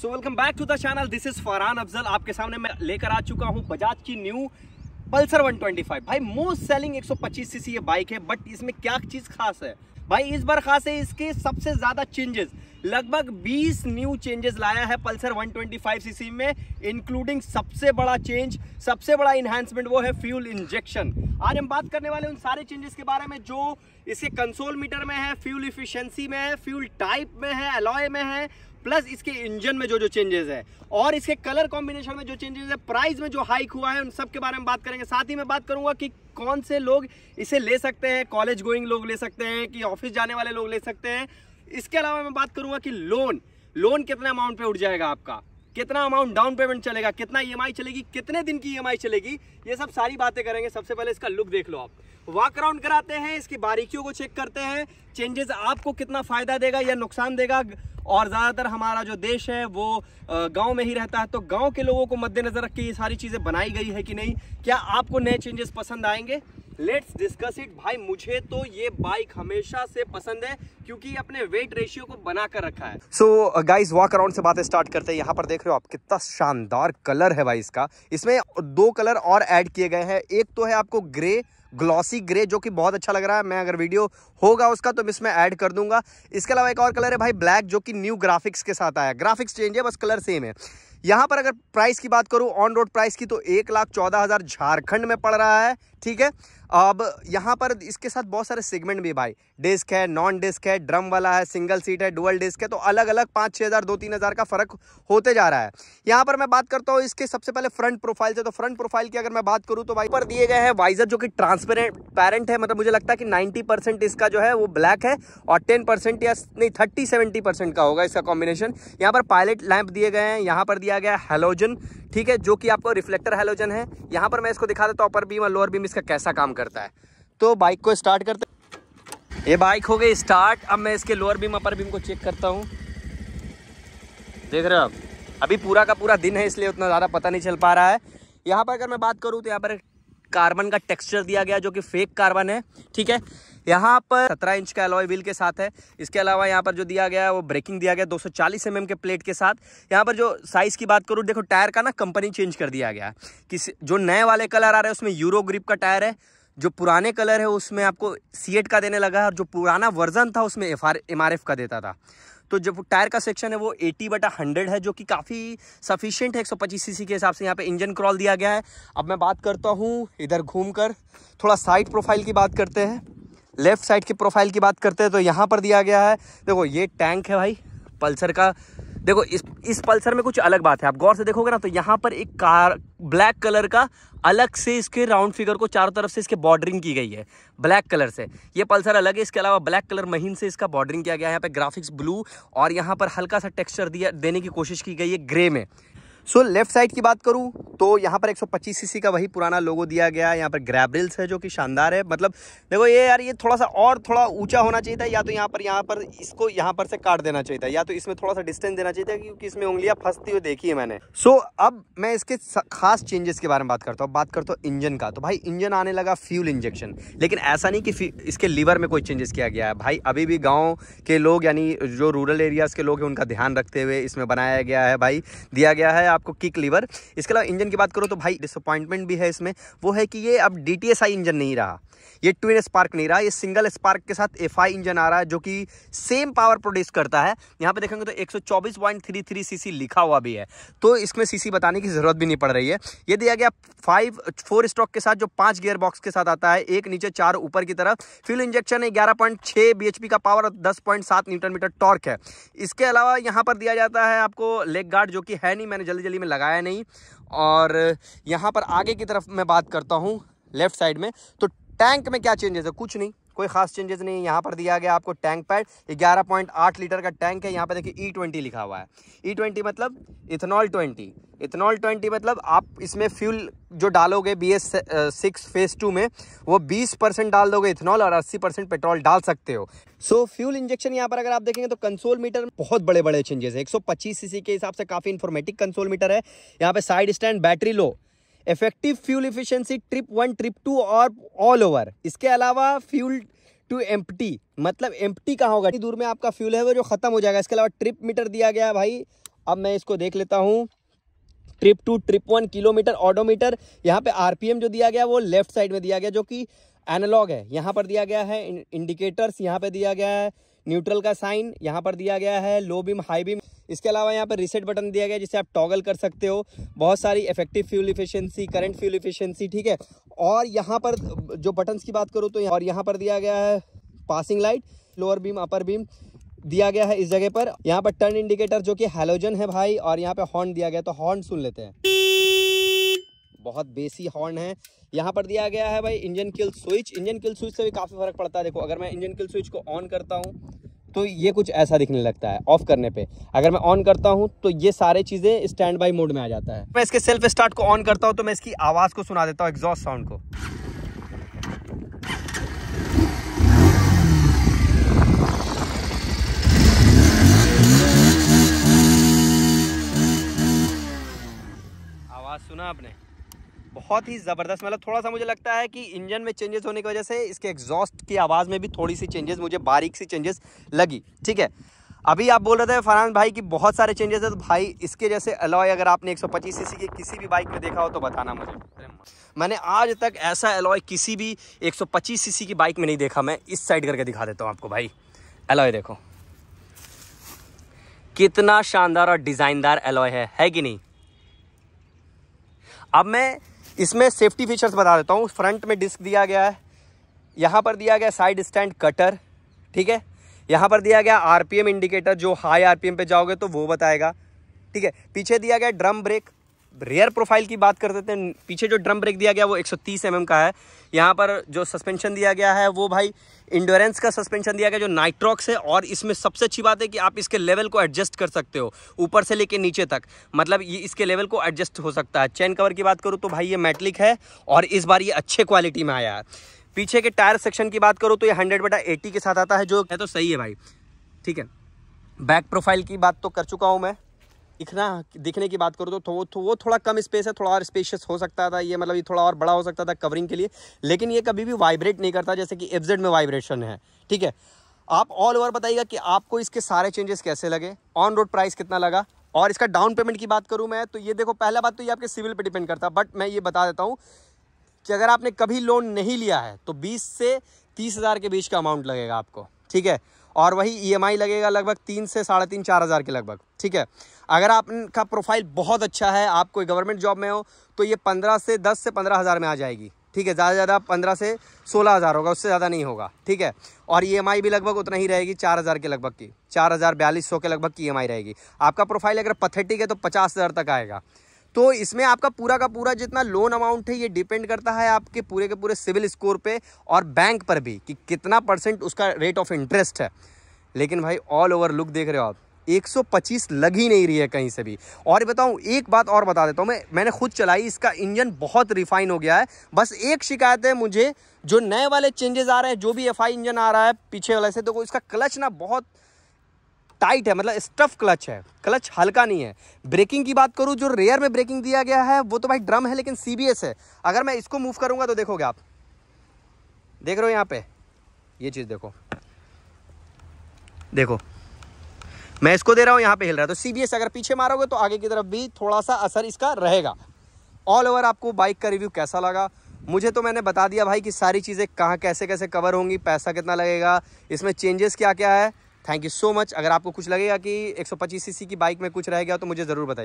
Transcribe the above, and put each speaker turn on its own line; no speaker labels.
so welcome back to the channel this is Farhan Afzal आपके सामने मैं लेकर आ चुका हूं बजाज की न्यू पल्सर 125 भाई मोस्ट सेलिंग 125 सीसी ये बाइक है बट इसमें क्या चीज़ खास है भाई इस बार खास है इसके सबसे ज़्यादा चेंजेस लगभग 20 न्यू चेंजेस लाया है पल्सर 125 सीसी में इंक्लूडिंग सबसे बड़ा चेंज सबसे बड़ा इन्हांसमेंट वो है फ्यूल इंजेक्शन आज हम बात करने वाले उन सारे चेंजेस के बारे में जो इसके कंसोल मीटर में है फ्यूल इफिशियंसी में है फ्यूल टाइप में है अलॉय में है प्लस इसके इंजन में जो जो चेंजेस है और इसके कलर कॉम्बिनेशन में जो चेंजेस है प्राइस में जो हाइक हुआ है उन सब के बारे में बात करेंगे साथ ही मैं बात करूंगा कि कौन से लोग इसे ले सकते हैं कॉलेज गोइंग लोग ले सकते हैं कि ऑफिस जाने वाले लोग ले सकते हैं इसके अलावा मैं बात करूंगा कि लोन लोन कितना अमाउंट पे उठ जाएगा आपका कितना अमाउंट डाउन पेमेंट चलेगा कितना ई e चलेगी कितने दिन की ई e चलेगी ये सब सारी बातें करेंगे सबसे पहले इसका लुक देख लो आप वॉक राउंड कराते हैं इसकी बारीकियों को चेक करते हैं चेंजेस आपको कितना फायदा देगा या नुकसान देगा और ज़्यादातर हमारा जो देश है वो गांव में ही रहता है तो गांव के लोगों को मद्देनज़र रख के ये सारी चीज़ें बनाई गई है कि नहीं क्या आपको नए चेंजेस पसंद आएंगे लेट्स डिस्कस इट भाई मुझे तो ये बाइक हमेशा से पसंद है क्योंकि अपने वेट रेशियो को बना कर रखा है सो गाइज वॉक अराउंड से बातें स्टार्ट करते हैं यहाँ पर देख रहे हो आप कितना शानदार कलर है भाई इसका इसमें दो कलर और ऐड किए गए हैं एक तो है आपको ग्रे ग्लॉसी ग्रे जो कि बहुत अच्छा लग रहा है मैं अगर वीडियो होगा उसका तो मैं इसमें ऐड कर दूंगा इसके अलावा एक और कलर है भाई ब्लैक जो कि न्यू ग्राफिक्स के साथ आया ग्राफिक्स चेंज है बस कलर सेम है यहाँ पर अगर प्राइस की बात करूँ ऑन रोड प्राइस की तो एक लाख चौदह हज़ार झारखंड में पड़ रहा है ठीक है अब यहाँ पर इसके साथ बहुत सारे सेगमेंट भी भाई डिस्क है नॉन डिस्क है ड्रम वाला है सिंगल सीट है डुअल डिस्क है तो अलग अलग पाँच छः हज़ार दो तीन हज़ार का फ़र्क होते जा रहा है यहाँ पर मैं बात करता हूँ इसके सबसे पहले फ्रंट प्रोफाइल से तो फ्रंट प्रोफाइल की अगर मैं बात करूँ तो भाई पर दिए गए हैं वाइजर जो कि ट्रांसपेरेंट पेरेंट है मतलब मुझे लगता है कि नाइन्टी इसका जो है वो ब्लैक है और टेन या नहीं थर्टी सेवेंटी का होगा इसका कॉम्बिनेशन यहाँ पर पायलट लैंप दिए गए हैं यहाँ पर दिया गया हैलोजन ठीक है जो कि आपको रिफ्लेक्टर हेलोजन है यहाँ पर मैं इसको दिखा देता हूँ अपर बीम और लोअर बीम इसका कैसा काम करता है तो बाइक को स्टार्ट करते ये बाइक हो गई स्टार्ट अब मैं इसके लोअर बीम अपर बीम को चेक करता हूँ देख रहे हो आप अभी पूरा का पूरा दिन है इसलिए उतना ज़्यादा पता नहीं चल पा रहा है यहाँ पर अगर मैं बात करूँ तो यहाँ पर कार्बन का टेक्सचर दिया गया जो कि फेक कार्बन है ठीक है यहाँ पर 17 इंच का एलॉय व्हील के साथ है इसके अलावा यहाँ पर जो दिया गया है वो ब्रेकिंग दिया गया 240 सौ mm के प्लेट के साथ यहाँ पर जो साइज़ की बात करूँ देखो टायर का ना कंपनी चेंज कर दिया गया किस जो नए वाले कलर आ रहे हैं उसमें यूरो ग्रिप का टायर है जो पुराने कलर है उसमें आपको सी का देने लगा है और जो पुराना वर्जन था उसमें एफ आर का देता था तो जब टायर का सेक्शन है वो 80 बटा 100 है जो कि काफ़ी सफिशियंट है एक सीसी के हिसाब से यहाँ पे इंजन क्रॉल दिया गया है अब मैं बात करता हूँ इधर घूम कर थोड़ा साइड प्रोफाइल की बात करते हैं लेफ्ट साइड के प्रोफाइल की बात करते हैं तो यहाँ पर दिया गया है देखो ये टैंक है भाई पल्सर का देखो इस इस पल्सर में कुछ अलग बात है आप गौर से देखोगे ना तो यहाँ पर एक कार ब्लैक कलर का अलग से इसके राउंड फिगर को चारों तरफ से इसके बॉर्डरिंग की गई है ब्लैक कलर से ये पल्सर अलग है इसके अलावा ब्लैक कलर महीन से इसका बॉर्डरिंग किया गया है यहाँ पे ग्राफिक्स ब्लू और यहाँ पर हल्का सा टेक्सचर दिया देने की कोशिश की गई है ग्रे में सो लेफ्ट साइड की बात करूँ तो यहाँ पर 125 सीसी का वही पुराना लोगो दिया गया है यहाँ पर ग्रैबरिल्स है जो कि शानदार है मतलब देखो ये यार ये थोड़ा सा और थोड़ा ऊंचा होना चाहिए था या तो यहाँ पर यहाँ पर इसको यहाँ पर से काट देना चाहिए था या तो इसमें थोड़ा सा डिस्टेंस देना चाहिए था क्योंकि इसमें उंगलियाँ फंसती हुई देखी है मैंने सो so, अब मैं इसके खास चेंजेस के बारे में बात करता हूँ बात करता हूँ इंजन का तो भाई इंजन आने लगा फ्यूल इंजेक्शन लेकिन ऐसा नहीं कि इसके लीवर में कोई चेंजेस किया गया है भाई अभी भी गाँव के लोग यानी जो रूरल एरियाज़ के लोग हैं उनका ध्यान रखते हुए इसमें बनाया गया है भाई दिया गया है आपको किक लीवर इसके अलावा इंजन की बात करो तो भाई डिसअपॉइंटमेंट भी है इसमें वो है कि ये अब डी इंजन नहीं रहा ये ट्विन स्पार्क नहीं रहा ये सिंगल स्पार्क के साथ एफ इंजन आ रहा है जो कि सेम पावर प्रोड्यूस करता है यहाँ पे देखेंगे तो 124.33 सीसी लिखा हुआ भी है तो इसमें सीसी बताने की जरूरत भी नहीं पड़ रही है ये दिया गया फाइव फोर स्ट्रॉक के साथ जो पांच गियर बॉक्स के साथ आता है एक नीचे चार ऊपर की तरफ फ्यूल इंजेक्शन है ग्यारह पॉइंट छः बी का पावर और दस पॉइंट सात न्यूटन मीटर टॉर्क है इसके अलावा यहाँ पर दिया जाता है आपको लेग गार्ड जो कि है नहीं मैंने जल्दी जल्दी में लगाया नहीं और यहाँ पर आगे की तरफ मैं बात करता हूँ लेफ्ट साइड में तो टैंक में क्या चेंजेस है कुछ नहीं कोई खास चेंजेस नहीं है यहाँ पर दिया गया आपको टैंक पैड ग्यारह पॉइंट आठ लीटर का टैंक है यहाँ पर देखिए ई e ट्वेंटी लिखा हुआ है ई e ट्वेंटी मतलब इथेनॉल ट्वेंटी इथेनॉल ट्वेंटी मतलब आप इसमें फ्यूल जो डालोगे B S six phase two में वो बीस परसेंट डाल दोगे इथेनॉल और अस्सी परसेंट पेट्रोल डाल सकते हो सो फ्यूल इंजेक्शन यहाँ पर अगर आप देखेंगे तो कंसोल मीटर बहुत बड़े बड़े चेंजेस है एक सौ पच्चीस सीसी के हिसाब से काफ़ी इन्फॉर्मेटिक कंसोल मीटर है यहाँ पे side stand battery low effective fuel efficiency trip one trip two और ऑल ओवर इसके अलावा फ्यूल टू एम मतलब टी कहाँ होगा दूर में आपका फ्यूल है वो जो ख़त्म हो जाएगा इसके अलावा ट्रिप मीटर दिया गया भाई अब मैं इसको देख लेता हूँ trip two trip one kilometer odometer यहाँ पे आर जो दिया गया वो लेफ्ट साइड में दिया गया जो कि एनालॉग है यहाँ पर दिया गया है इंडिकेटर्स यहाँ पे दिया गया है न्यूट्रल का साइन यहाँ पर दिया गया है लो बीम हाई बीम इसके अलावा यहाँ पर रिसेट बटन दिया गया जिसे आप टॉगल कर सकते हो बहुत सारी effective fuel efficiency current fuel efficiency ठीक है और यहाँ पर जो बटन्स की बात करूँ तो और यहाँ पर दिया गया है passing light lower beam upper beam दिया गया है इस जगह पर यहाँ पर टर्न इंडिकेटर जो कि हेलोजन है भाई और यहाँ पर हॉर्न दिया गया तो हॉर्न सुन लेते हैं बहुत बेसी हॉर्न है यहाँ पर दिया गया है भाई engine kill switch engine kill switch से भी काफ़ी फ़र्क पड़ता है देखो अगर मैं इंजन किल स्विच को ऑन करता हूँ तो ये कुछ ऐसा दिखने लगता है ऑफ करने पे अगर मैं ऑन करता हूँ तो ये सारे चीज़ें स्टैंड बाई मोड में आ जाता है मैं इसके सेल्फ स्टार्ट को ऑन करता हूँ तो मैं इसकी आवाज़ को सुना देता हूँ एग्जॉस्ट साउंड को आवाज़ सुना आपने बहुत ही ज़बरदस्त मतलब थोड़ा सा मुझे लगता है कि इंजन में चेंजेस होने की वजह से इसके एग्जॉस्ट की आवाज़ में भी थोड़ी सी चेंजेस मुझे बारीक सी चेंजेस लगी ठीक है अभी आप बोल रहे थे फरहान भाई कि बहुत सारे चेंजेस है तो भाई इसके जैसे अलॉय अगर आपने 125 सीसी की किसी भी बाइक में देखा हो तो बताना मुझे मैंने आज तक ऐसा अलॉय किसी भी 125 सीसी की बाइक में नहीं देखा मैं इस साइड करके दिखा देता हूँ आपको भाई अलॉय देखो कितना शानदार और डिज़ाइनदार अलॉय है है कि नहीं अब मैं इसमें सेफ्टी फीचर्स बता देता हूँ फ्रंट में डिस्क दिया गया है यहाँ पर दिया गया साइड स्टैंड कटर ठीक है यहाँ पर दिया गया आरपीएम इंडिकेटर जो हाई आरपीएम पे जाओगे तो वो बताएगा ठीक है पीछे दिया गया ड्रम ब्रेक रेयर प्रोफाइल की बात कर देते हैं पीछे जो ड्रम ब्रेक दिया गया वो 130 एम mm का है यहाँ पर जो सस्पेंशन दिया गया है वो भाई इंडोरेंस का सस्पेंशन दिया गया जो नाइट्रॉक्स है और इसमें सबसे अच्छी बात है कि आप इसके लेवल को एडजस्ट कर सकते हो ऊपर से लेके नीचे तक मतलब ये इसके लेवल को एडजस्ट हो सकता है चैन कवर की बात करूँ तो भाई ये मेटलिक है और इस बार ये अच्छे क्वालिटी में आया है पीछे के टायर सेक्शन की बात करूँ तो ये हंड्रेड बटा एटी के साथ आता है जो है तो सही है भाई ठीक है बैक प्रोफाइल की बात तो कर चुका हूँ मैं इतना दिखने की बात करो तो, तो वो तो वो थोड़ा कम स्पेस है थोड़ा और स्पेशियस हो सकता था ये मतलब ये थोड़ा और बड़ा हो सकता था कवरिंग के लिए लेकिन ये कभी भी वाइब्रेट नहीं करता जैसे कि एफजेड में वाइब्रेशन है ठीक है आप ऑल ओवर बताइएगा कि आपको इसके सारे चेंजेस कैसे लगे ऑन रोड प्राइस कितना लगा और इसका डाउन पेमेंट की बात करूँ मैं तो ये देखो पहला बात तो ये आपके सिविल पर डिपेंड करता बट मैं ये बता देता हूँ कि अगर आपने कभी लोन नहीं लिया है तो बीस से तीस हज़ार के बीच का अमाउंट लगेगा आपको ठीक है और वही ईएमआई e लगेगा लगभग तीन से साढ़े तीन चार हज़ार के लगभग ठीक है अगर आपका प्रोफाइल बहुत अच्छा है आप कोई गवर्नमेंट जॉब में हो तो ये पंद्रह से दस से पंद्रह हज़ार में आ जाएगी ठीक है ज़्यादा से ज़्यादा पंद्रह से सोलह हज़ार होगा उससे ज़्यादा नहीं होगा ठीक है और ई e भी लगभग उतना ही रहेगी चार हज़ार के लगभग की चार हज़ार बयालीस सौ के लगभग की ई e रहेगी आपका प्रोफाइल अगर पथेटिक है तो पचास हज़ार तक आएगा तो इसमें आपका पूरा का पूरा जितना लोन अमाउंट है ये डिपेंड करता है आपके पूरे के पूरे सिविल स्कोर पे और बैंक पर भी कि कितना परसेंट उसका रेट ऑफ इंटरेस्ट है लेकिन भाई ऑल ओवर लुक देख रहे हो आप 125 लग ही नहीं रही है कहीं से भी और बताऊं एक बात और बता देता हूं मैं मैंने खुद चलाई इसका इंजन बहुत रिफाइन हो गया है बस एक शिकायत है मुझे जो नए वाले चेंजेस आ रहे हैं जो भी एफ इंजन आ रहा है पीछे वाले से तो इसका क्लच ना बहुत टाइट है मतलब स्टफ क्लच है क्लच हल्का नहीं है ब्रेकिंग की बात करूँ जो रेयर में ब्रेकिंग दिया गया है वो तो भाई ड्रम है लेकिन सी है अगर मैं इसको मूव करूँगा तो देखोगे आप देख रहे हो यहाँ पे ये चीज़ देखो देखो मैं इसको दे रहा हूँ यहाँ पे हिल रहा है तो सी अगर पीछे मारोगे तो आगे की तरफ भी थोड़ा सा असर इसका रहेगा ऑल ओवर आपको बाइक का रिव्यू कैसा लगा मुझे तो मैंने बता दिया भाई कि सारी चीज़ें कहाँ कैसे कैसे कवर होंगी पैसा कितना लगेगा इसमें चेंजेस क्या क्या है थैंक यू सो मच अगर आपको कुछ लगेगा कि 125 सीसी की बाइक में कुछ रह गया तो मुझे ज़रूर बताइए